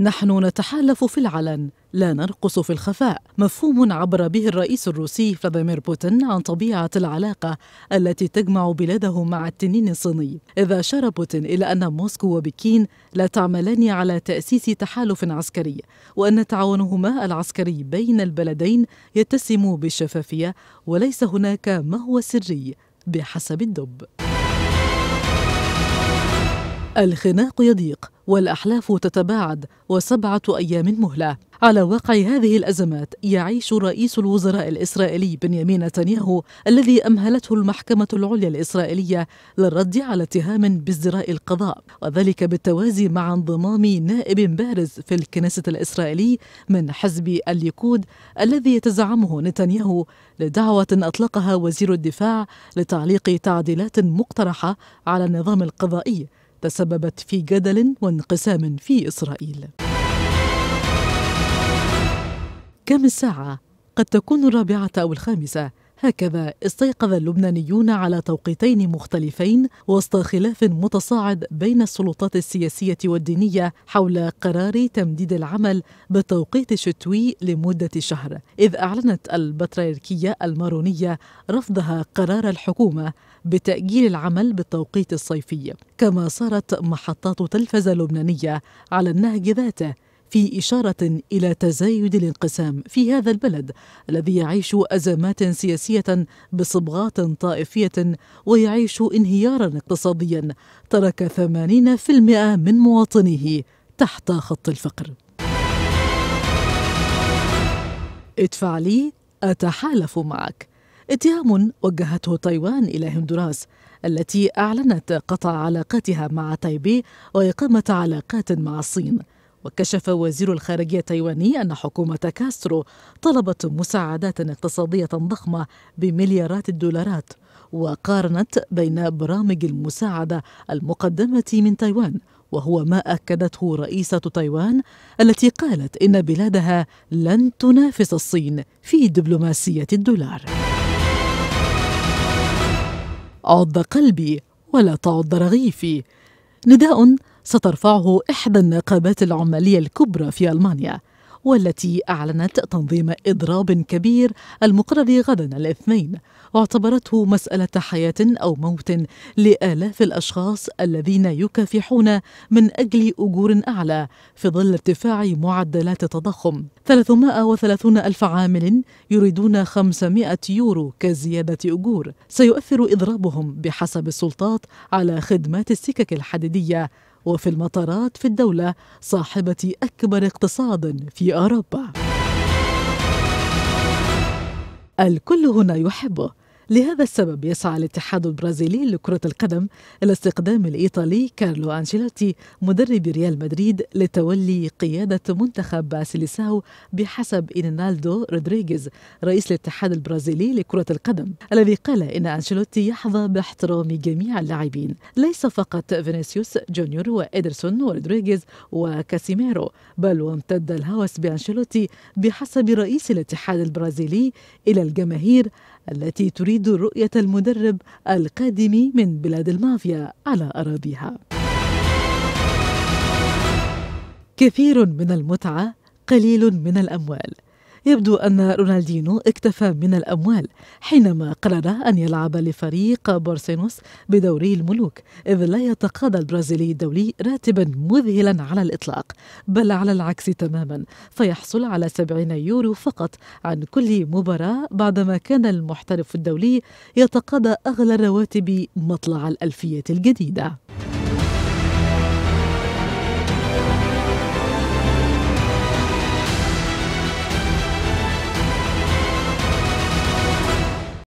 نحن نتحالف في العلن لا نرقص في الخفاء مفهوم عبر به الرئيس الروسي فلاديمير بوتين عن طبيعه العلاقه التي تجمع بلاده مع التنين الصيني اذا اشار بوتين الى ان موسكو وبكين لا تعملان على تاسيس تحالف عسكري وان تعاونهما العسكري بين البلدين يتسم بالشفافيه وليس هناك ما هو سري بحسب الدب الخناق يضيق والأحلاف تتباعد وسبعة أيام مهلة على واقع هذه الأزمات يعيش رئيس الوزراء الإسرائيلي بنيامين نتنياهو الذي أمهلته المحكمة العليا الإسرائيلية للرد على اتهام بازدراء القضاء وذلك بالتوازي مع انضمام نائب بارز في الكنيسة الإسرائيلي من حزب الليكود الذي يتزعمه نتنياهو لدعوة أطلقها وزير الدفاع لتعليق تعديلات مقترحة على النظام القضائي تسببت في جدل وانقسام في إسرائيل كم الساعة؟ قد تكون الرابعة أو الخامسة هكذا استيقظ اللبنانيون على توقيتين مختلفين وسط خلاف متصاعد بين السلطات السياسية والدينية حول قرار تمديد العمل بالتوقيت الشتوي لمدة شهر إذ أعلنت البطريركية المارونية رفضها قرار الحكومة بتأجيل العمل بالتوقيت الصيفي كما صارت محطات تلفزة لبنانية على النهج ذاته في إشارة إلى تزايد الانقسام في هذا البلد الذي يعيش أزمات سياسية بصبغات طائفية ويعيش انهيارا اقتصاديا ترك 80% من مواطنيه تحت خط الفقر ادفع لي أتحالف معك اتهام وجهته تايوان إلى هندوراس التي أعلنت قطع علاقاتها مع تايبي وإقامة علاقات مع الصين وكشف وزير الخارجية التايواني أن حكومة كاسترو طلبت مساعدات اقتصادية ضخمة بمليارات الدولارات وقارنت بين برامج المساعدة المقدمة من تايوان وهو ما أكدته رئيسة تايوان التي قالت إن بلادها لن تنافس الصين في دبلوماسية الدولار عض قلبي ولا تعض رغيفي نداء سترفعه إحدى النقابات العمالية الكبرى في ألمانيا والتي أعلنت تنظيم إضراب كبير المقرر غدا الاثنين واعتبرته مسألة حياة أو موت لآلاف الأشخاص الذين يكافحون من أجل أجور أعلى في ظل ارتفاع معدلات التضخم 330 ألف عامل يريدون 500 يورو كزيادة أجور سيؤثر إضرابهم بحسب السلطات على خدمات السكك الحديدية وفي المطارات في الدولة صاحبة أكبر اقتصاد في أوروبا الكل هنا يحبه لهذا السبب يسعى الاتحاد البرازيلي لكرة القدم إلى استقدام الإيطالي كارلو أنشيلوتي مدرب ريال مدريد لتولي قيادة منتخب باسيليساو بحسب إينالدو رودريغيز رئيس الاتحاد البرازيلي لكرة القدم الذي قال إن أنشيلوتي يحظى باحترام جميع اللاعبين ليس فقط فينيسيوس جونيور وإدرسون ورودريغيز وكاسيميرو بل وامتد الهوس بأنشيلوتي بحسب رئيس الاتحاد البرازيلي إلى الجماهير التي تريد رؤية المدرب القادم من بلاد المافيا على أراضيها كثير من المتعة قليل من الأموال يبدو أن رونالدينو اكتفى من الأموال حينما قرر أن يلعب لفريق بورسينوس بدوري الملوك إذ لا يتقاضى البرازيلي الدولي راتبا مذهلا على الإطلاق بل على العكس تماما فيحصل على 70 يورو فقط عن كل مباراة بعدما كان المحترف الدولي يتقاضى أغلى الرواتب مطلع الألفية الجديدة